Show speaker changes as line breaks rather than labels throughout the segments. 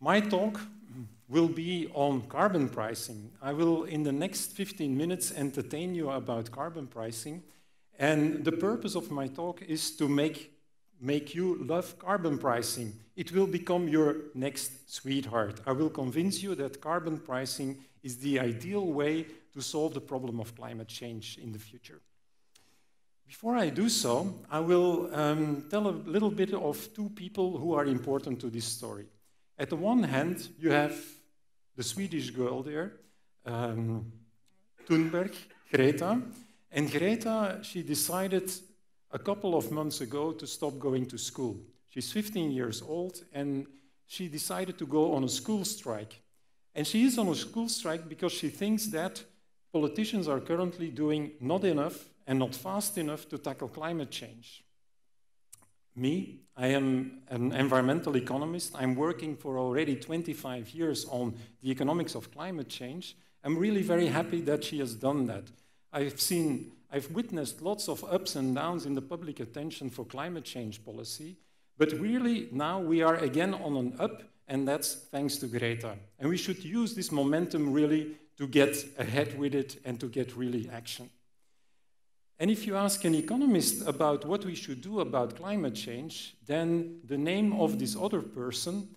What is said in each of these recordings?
My talk will be on carbon pricing. I will, in the next 15 minutes, entertain you about carbon pricing. And the purpose of my talk is to make, make you love carbon pricing. It will become your next sweetheart. I will convince you that carbon pricing is the ideal way to solve the problem of climate change in the future. Before I do so, I will um, tell a little bit of two people who are important to this story. At the one hand, you have the Swedish girl there, um, Thunberg, Greta. And Greta, she decided a couple of months ago to stop going to school. She's 15 years old and she decided to go on a school strike. And she is on a school strike because she thinks that politicians are currently doing not enough and not fast enough to tackle climate change me. I am an environmental economist. I'm working for already 25 years on the economics of climate change. I'm really very happy that she has done that. I've seen, I've witnessed lots of ups and downs in the public attention for climate change policy, but really now we are again on an up, and that's thanks to Greta. And we should use this momentum really to get ahead with it and to get really action. And if you ask an economist about what we should do about climate change, then the name of this other person,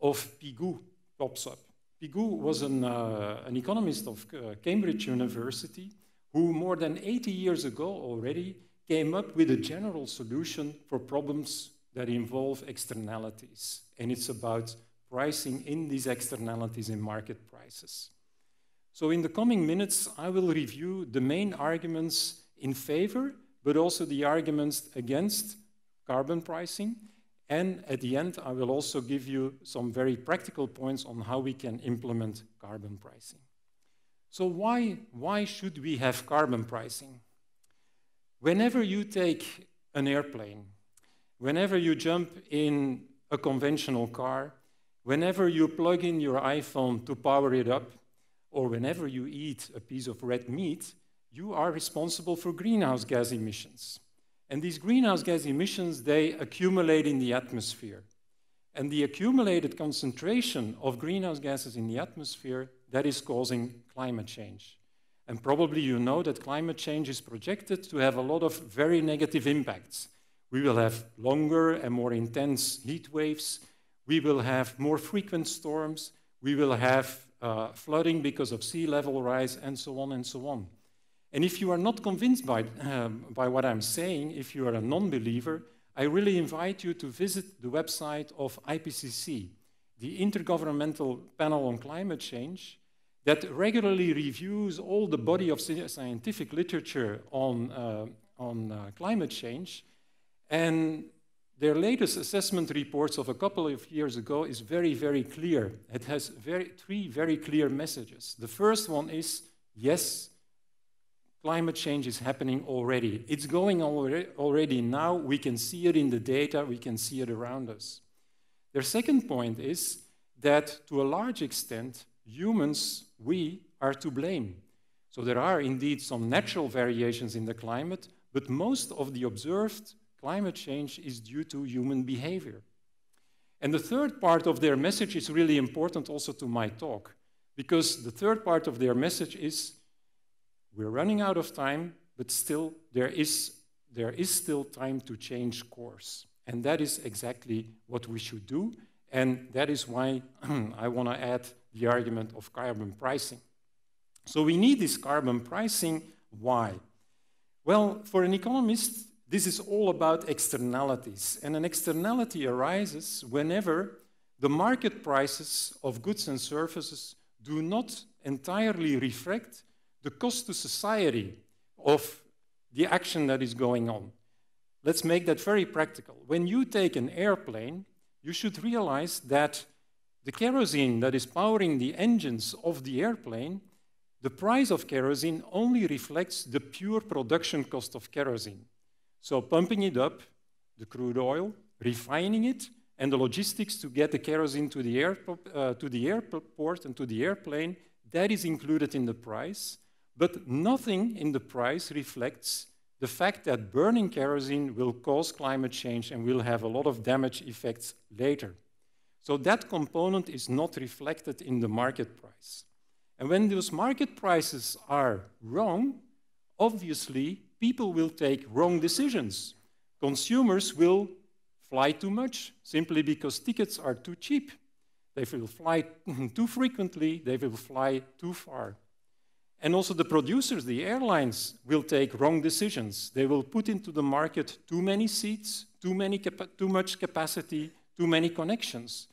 of Pigou, pops up. Pigou was an, uh, an economist of uh, Cambridge University who, more than 80 years ago already, came up with a general solution for problems that involve externalities. And it's about pricing in these externalities in market prices. So, in the coming minutes, I will review the main arguments in favor, but also the arguments against carbon pricing. And at the end, I will also give you some very practical points on how we can implement carbon pricing. So why, why should we have carbon pricing? Whenever you take an airplane, whenever you jump in a conventional car, whenever you plug in your iPhone to power it up, or whenever you eat a piece of red meat, you are responsible for greenhouse gas emissions. And these greenhouse gas emissions, they accumulate in the atmosphere. And the accumulated concentration of greenhouse gases in the atmosphere, that is causing climate change. And probably you know that climate change is projected to have a lot of very negative impacts. We will have longer and more intense heat waves. We will have more frequent storms. We will have uh, flooding because of sea level rise and so on and so on. And if you are not convinced by, um, by what I'm saying, if you are a non believer, I really invite you to visit the website of IPCC, the Intergovernmental Panel on Climate Change, that regularly reviews all the body of scientific literature on, uh, on uh, climate change. And their latest assessment reports of a couple of years ago is very, very clear. It has very, three very clear messages. The first one is yes, Climate change is happening already. It's going already now. We can see it in the data, we can see it around us. Their second point is that to a large extent, humans, we, are to blame. So there are indeed some natural variations in the climate, but most of the observed climate change is due to human behavior. And the third part of their message is really important also to my talk, because the third part of their message is we're running out of time, but still there is, there is still time to change course. And that is exactly what we should do. And that is why I want to add the argument of carbon pricing. So we need this carbon pricing. Why? Well, for an economist, this is all about externalities. And an externality arises whenever the market prices of goods and services do not entirely reflect the cost to society of the action that is going on. Let's make that very practical. When you take an airplane, you should realize that the kerosene that is powering the engines of the airplane, the price of kerosene only reflects the pure production cost of kerosene. So pumping it up, the crude oil, refining it, and the logistics to get the kerosene to the, airport, uh, to the airport and to the airplane, that is included in the price. But nothing in the price reflects the fact that burning kerosene will cause climate change and will have a lot of damage effects later. So that component is not reflected in the market price. And when those market prices are wrong, obviously people will take wrong decisions. Consumers will fly too much simply because tickets are too cheap. They will fly too frequently, they will fly too far. And also the producers, the airlines, will take wrong decisions. They will put into the market too many seats, too, many too much capacity, too many connections.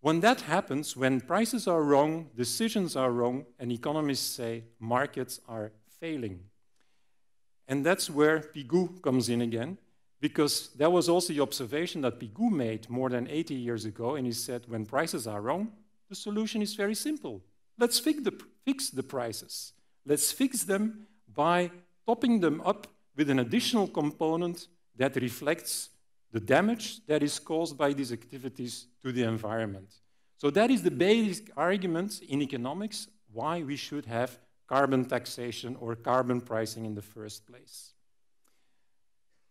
When that happens, when prices are wrong, decisions are wrong, and economists say markets are failing. And that's where Pigou comes in again, because that was also the observation that Pigou made more than 80 years ago, and he said when prices are wrong, the solution is very simple Let's fix the, fix the prices. Let's fix them by topping them up with an additional component that reflects the damage that is caused by these activities to the environment. So that is the basic argument in economics why we should have carbon taxation or carbon pricing in the first place.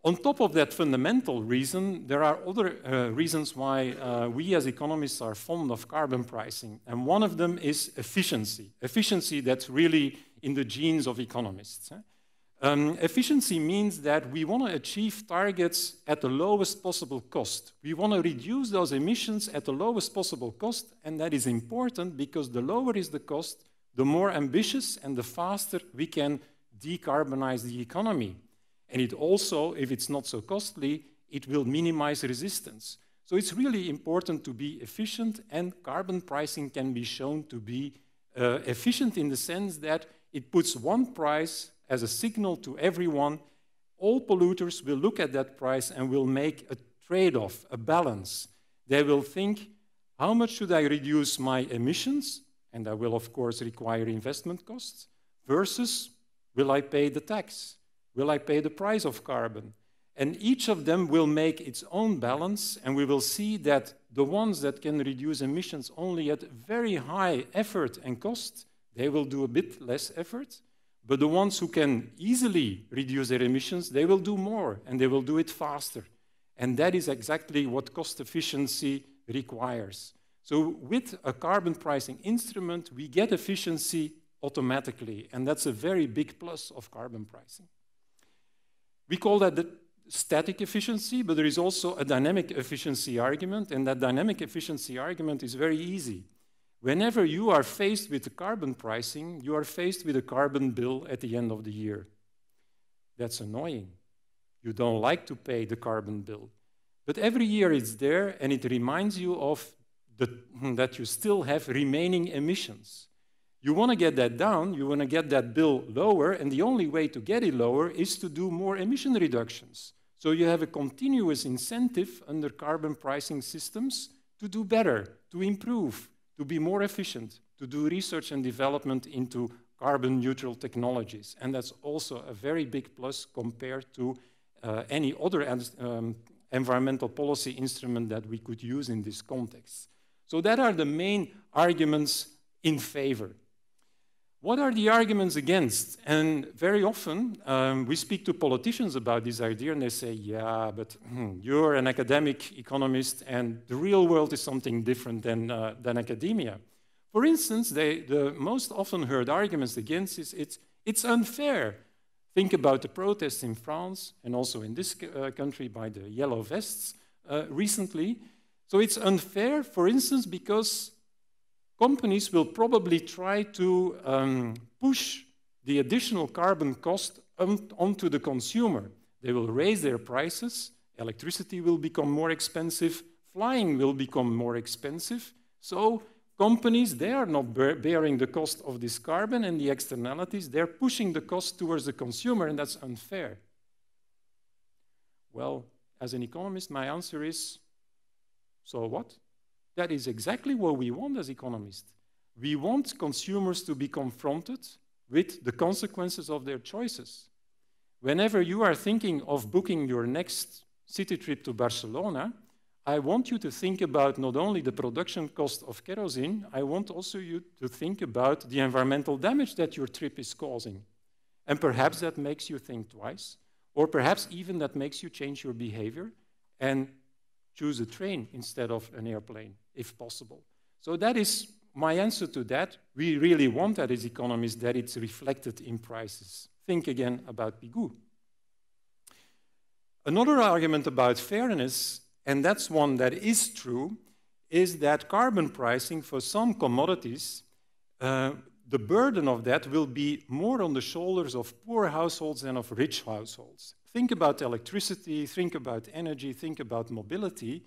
On top of that fundamental reason, there are other uh, reasons why uh, we as economists are fond of carbon pricing. And one of them is efficiency. Efficiency that's really in the genes of economists. Um, efficiency means that we want to achieve targets at the lowest possible cost. We want to reduce those emissions at the lowest possible cost, and that is important because the lower is the cost, the more ambitious and the faster we can decarbonize the economy. And it also, if it's not so costly, it will minimize resistance. So it's really important to be efficient, and carbon pricing can be shown to be uh, efficient in the sense that it puts one price as a signal to everyone. All polluters will look at that price and will make a trade off, a balance. They will think, how much should I reduce my emissions? And that will, of course, require investment costs, versus will I pay the tax? Will I pay the price of carbon? And each of them will make its own balance, and we will see that the ones that can reduce emissions only at very high effort and cost, they will do a bit less effort. But the ones who can easily reduce their emissions, they will do more and they will do it faster. And that is exactly what cost efficiency requires. So, with a carbon pricing instrument, we get efficiency automatically. And that's a very big plus of carbon pricing. We call that the static efficiency, but there is also a dynamic efficiency argument, and that dynamic efficiency argument is very easy. Whenever you are faced with the carbon pricing, you are faced with a carbon bill at the end of the year. That's annoying. You don't like to pay the carbon bill. But every year it's there, and it reminds you of the, that you still have remaining emissions. You want to get that down, you want to get that bill lower, and the only way to get it lower is to do more emission reductions. So you have a continuous incentive under carbon pricing systems to do better, to improve, to be more efficient, to do research and development into carbon neutral technologies. And that's also a very big plus compared to uh, any other um, environmental policy instrument that we could use in this context. So that are the main arguments in favor what are the arguments against? And very often um, we speak to politicians about this idea and they say, yeah, but hmm, you're an academic economist and the real world is something different than, uh, than academia. For instance, they, the most often heard arguments against is it's, it's unfair. Think about the protests in France and also in this uh, country by the yellow vests uh, recently. So it's unfair, for instance, because companies will probably try to um, push the additional carbon cost on, onto the consumer. They will raise their prices, electricity will become more expensive, flying will become more expensive. So companies, they are not bearing the cost of this carbon and the externalities. They're pushing the cost towards the consumer, and that's unfair. Well, as an economist, my answer is, so what? That is exactly what we want as economists. We want consumers to be confronted with the consequences of their choices. Whenever you are thinking of booking your next city trip to Barcelona, I want you to think about not only the production cost of kerosene, I want also you to think about the environmental damage that your trip is causing. And perhaps that makes you think twice, or perhaps even that makes you change your behavior and choose a train instead of an airplane if possible. So that is my answer to that. We really want that as economists that it's reflected in prices. Think again about Pigou. Another argument about fairness, and that's one that is true, is that carbon pricing for some commodities, uh, the burden of that will be more on the shoulders of poor households than of rich households. Think about electricity, think about energy, think about mobility.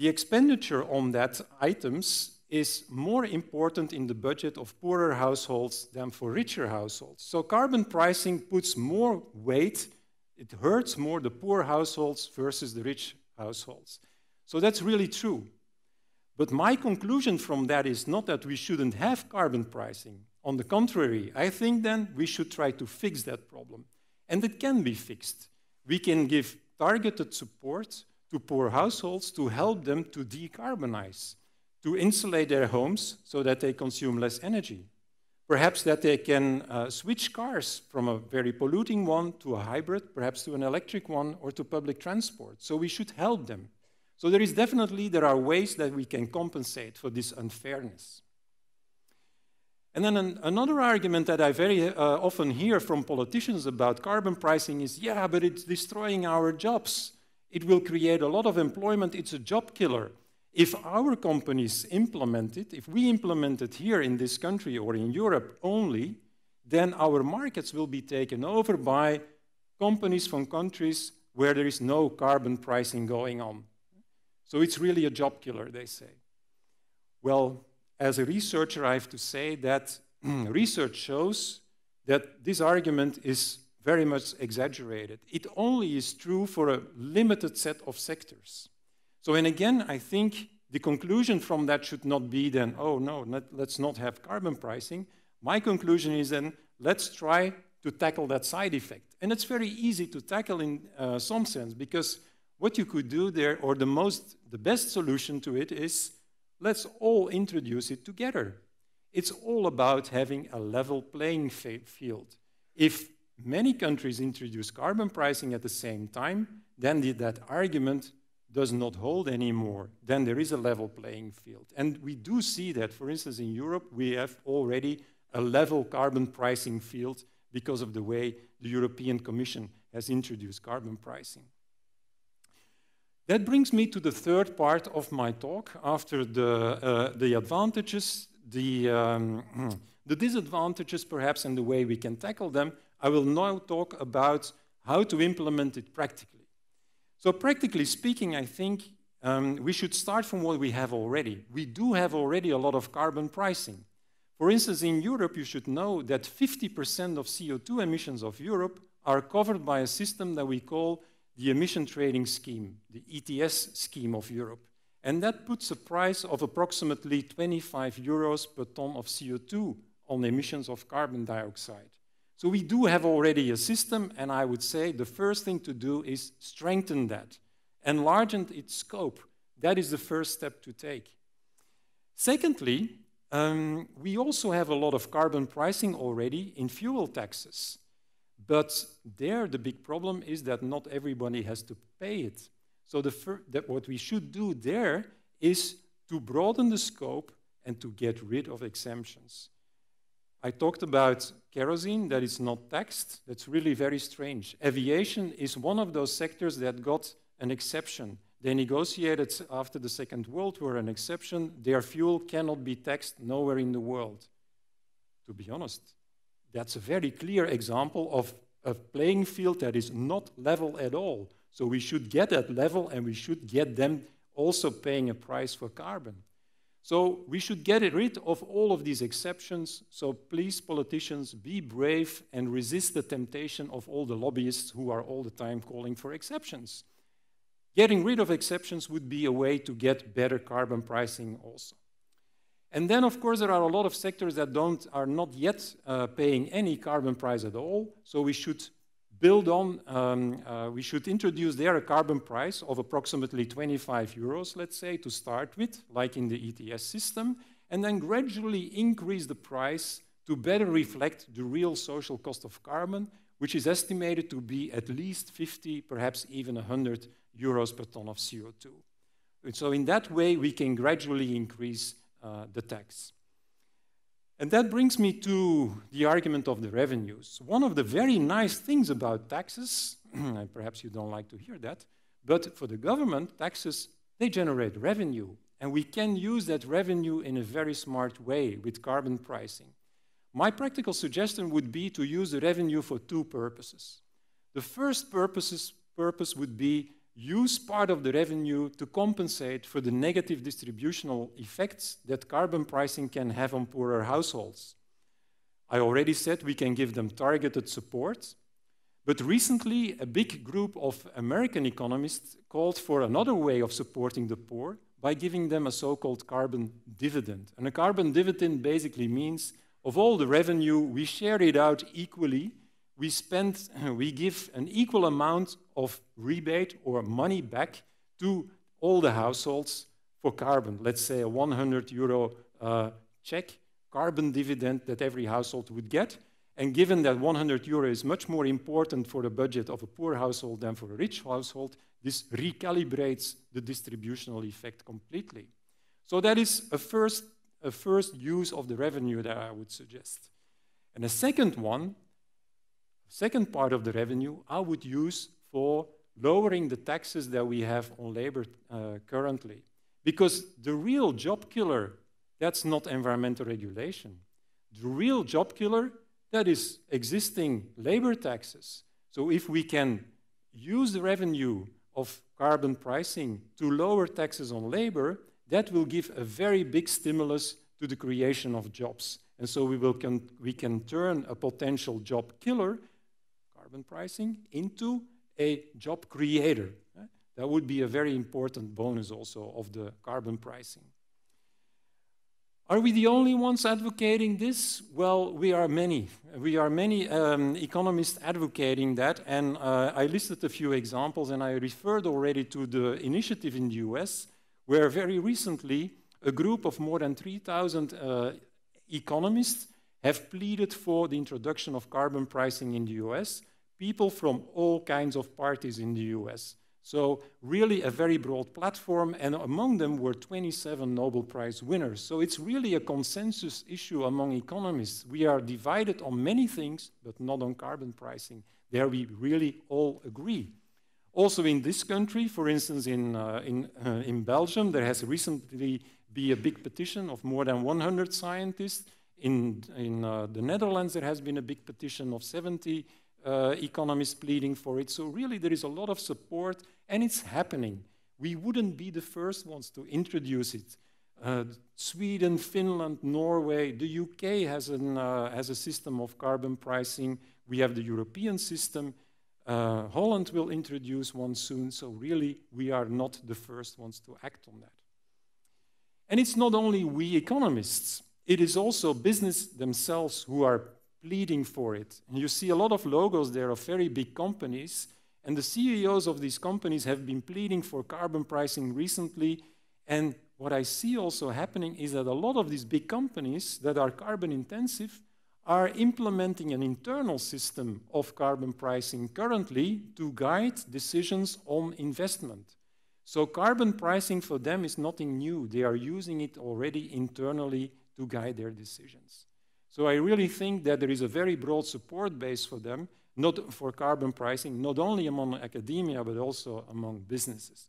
The expenditure on that items is more important in the budget of poorer households than for richer households. So carbon pricing puts more weight, it hurts more the poor households versus the rich households. So that's really true. But my conclusion from that is not that we shouldn't have carbon pricing. On the contrary, I think then we should try to fix that problem. And it can be fixed. We can give targeted support to poor households to help them to decarbonize, to insulate their homes so that they consume less energy. Perhaps that they can uh, switch cars from a very polluting one to a hybrid, perhaps to an electric one or to public transport. So we should help them. So there is definitely, there are ways that we can compensate for this unfairness. And then an, another argument that I very uh, often hear from politicians about carbon pricing is, yeah, but it's destroying our jobs. It will create a lot of employment. It's a job killer. If our companies implement it, if we implement it here in this country or in Europe only, then our markets will be taken over by companies from countries where there is no carbon pricing going on. So it's really a job killer, they say. Well, as a researcher, I have to say that research shows that this argument is very much exaggerated. It only is true for a limited set of sectors. So, and again, I think the conclusion from that should not be then, oh no, not, let's not have carbon pricing. My conclusion is then, let's try to tackle that side effect. And it's very easy to tackle in uh, some sense because what you could do there, or the most, the best solution to it is let's all introduce it together. It's all about having a level playing field. If many countries introduced carbon pricing at the same time, then the, that argument does not hold anymore. Then there is a level playing field. And we do see that, for instance, in Europe, we have already a level carbon pricing field because of the way the European Commission has introduced carbon pricing. That brings me to the third part of my talk. After the, uh, the advantages, the, um, the disadvantages perhaps, and the way we can tackle them, I will now talk about how to implement it practically. So practically speaking, I think um, we should start from what we have already. We do have already a lot of carbon pricing. For instance, in Europe, you should know that 50% of CO2 emissions of Europe are covered by a system that we call the Emission Trading Scheme, the ETS scheme of Europe. And that puts a price of approximately 25 euros per ton of CO2 on emissions of carbon dioxide. So we do have already a system, and I would say the first thing to do is strengthen that, enlarge its scope. That is the first step to take. Secondly, um, we also have a lot of carbon pricing already in fuel taxes. But there, the big problem is that not everybody has to pay it. So what we should do there is to broaden the scope and to get rid of exemptions. I talked about kerosene, that is not taxed. That's really very strange. Aviation is one of those sectors that got an exception. They negotiated after the Second World War an exception. Their fuel cannot be taxed nowhere in the world. To be honest, that's a very clear example of a playing field that is not level at all. So we should get that level and we should get them also paying a price for carbon. So we should get rid of all of these exceptions. So please, politicians, be brave and resist the temptation of all the lobbyists who are all the time calling for exceptions. Getting rid of exceptions would be a way to get better carbon pricing also. And then, of course, there are a lot of sectors that don't, are not yet uh, paying any carbon price at all. So we should build on, um, uh, we should introduce there a carbon price of approximately 25 euros, let's say, to start with, like in the ETS system, and then gradually increase the price to better reflect the real social cost of carbon, which is estimated to be at least 50, perhaps even 100 euros per ton of CO2. And so in that way, we can gradually increase uh, the tax. And that brings me to the argument of the revenues. One of the very nice things about taxes, and perhaps you don't like to hear that, but for the government, taxes, they generate revenue. And we can use that revenue in a very smart way with carbon pricing. My practical suggestion would be to use the revenue for two purposes. The first purposes, purpose would be use part of the revenue to compensate for the negative distributional effects that carbon pricing can have on poorer households. I already said we can give them targeted support, but recently a big group of American economists called for another way of supporting the poor by giving them a so-called carbon dividend. And a carbon dividend basically means of all the revenue, we share it out equally we, spend, we give an equal amount of rebate or money back to all the households for carbon. Let's say a 100 euro uh, check, carbon dividend that every household would get. And given that 100 euro is much more important for the budget of a poor household than for a rich household, this recalibrates the distributional effect completely. So that is a first, a first use of the revenue that I would suggest. And a second one second part of the revenue I would use for lowering the taxes that we have on labor uh, currently. Because the real job killer, that's not environmental regulation. The real job killer, that is existing labor taxes. So if we can use the revenue of carbon pricing to lower taxes on labor, that will give a very big stimulus to the creation of jobs. And so we, will can, we can turn a potential job killer carbon pricing into a job creator. Eh? That would be a very important bonus also of the carbon pricing. Are we the only ones advocating this? Well, we are many. We are many um, economists advocating that, and uh, I listed a few examples, and I referred already to the initiative in the US, where very recently a group of more than 3,000 uh, economists have pleaded for the introduction of carbon pricing in the US people from all kinds of parties in the US. So really a very broad platform, and among them were 27 Nobel Prize winners. So it's really a consensus issue among economists. We are divided on many things, but not on carbon pricing. There we really all agree. Also in this country, for instance, in, uh, in, uh, in Belgium, there has recently been a big petition of more than 100 scientists. In, in uh, the Netherlands, there has been a big petition of 70 uh, economists pleading for it. So really there is a lot of support and it's happening. We wouldn't be the first ones to introduce it. Uh, Sweden, Finland, Norway, the UK has, an, uh, has a system of carbon pricing. We have the European system. Uh, Holland will introduce one soon, so really we are not the first ones to act on that. And it's not only we economists, it is also business themselves who are pleading for it. And you see a lot of logos there of very big companies. And the CEOs of these companies have been pleading for carbon pricing recently. And what I see also happening is that a lot of these big companies that are carbon intensive are implementing an internal system of carbon pricing currently to guide decisions on investment. So carbon pricing for them is nothing new. They are using it already internally to guide their decisions. So I really think that there is a very broad support base for them, not for carbon pricing, not only among academia, but also among businesses.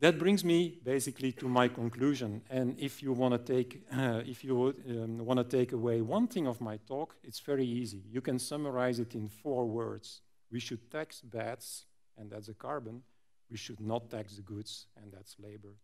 That brings me basically to my conclusion. And if you want to take, uh, if you um, want to take away one thing of my talk, it's very easy. You can summarize it in four words. We should tax bats, and that's the carbon. We should not tax the goods, and that's labor.